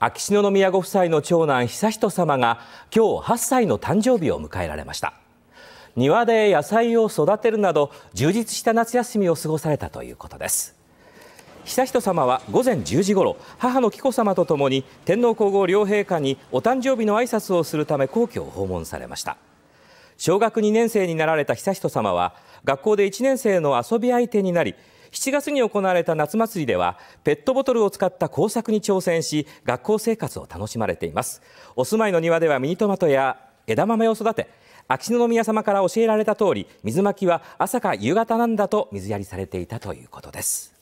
秋篠宮ご夫妻の長男悠仁さまが今日8歳の誕生日を迎えられました庭で野菜を育てるなど充実した夏休みを過ごされたということです悠仁さまは午前10時ごろ母の紀子さまとともに天皇皇后両陛下にお誕生日の挨拶をするため皇居を訪問されました小学2年生になられた悠仁さまは学校で1年生の遊び相手になり7月に行われた夏祭りではペットボトルを使った工作に挑戦し学校生活を楽しまれていますお住まいの庭ではミニトマトや枝豆を育て秋篠宮さまから教えられた通り水まきは朝か夕方なんだと水やりされていたということです